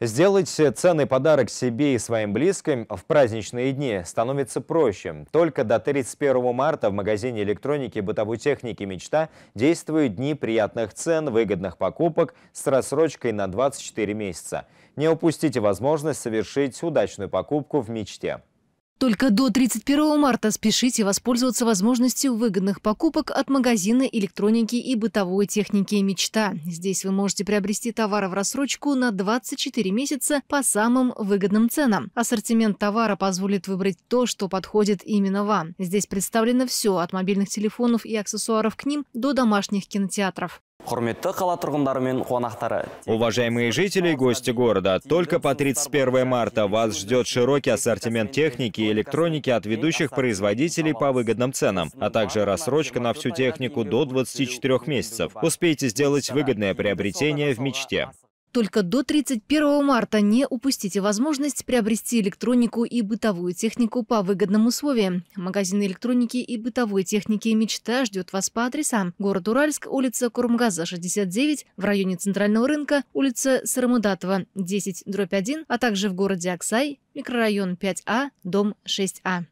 Сделать ценный подарок себе и своим близким в праздничные дни становится проще. Только до 31 марта в магазине электроники и бытовой техники «Мечта» действуют дни приятных цен, выгодных покупок с рассрочкой на 24 месяца. Не упустите возможность совершить удачную покупку в «Мечте». Только до 31 марта спешите воспользоваться возможностью выгодных покупок от магазина электроники и бытовой техники «Мечта». Здесь вы можете приобрести товары в рассрочку на 24 месяца по самым выгодным ценам. Ассортимент товара позволит выбрать то, что подходит именно вам. Здесь представлено все от мобильных телефонов и аксессуаров к ним до домашних кинотеатров уважаемые жители и гости города только по 31 марта вас ждет широкий ассортимент техники и электроники от ведущих производителей по выгодным ценам а также рассрочка на всю технику до 24 месяцев успейте сделать выгодное приобретение в мечте только до 31 марта не упустите возможность приобрести электронику и бытовую технику по выгодным условиям. Магазин электроники и бытовой техники «Мечта» ждет вас по адресам. Город Уральск, улица Курмгаза, 69, в районе Центрального рынка, улица Сармудатова, 10, дробь 1, а также в городе Аксай, микрорайон 5А, дом 6А.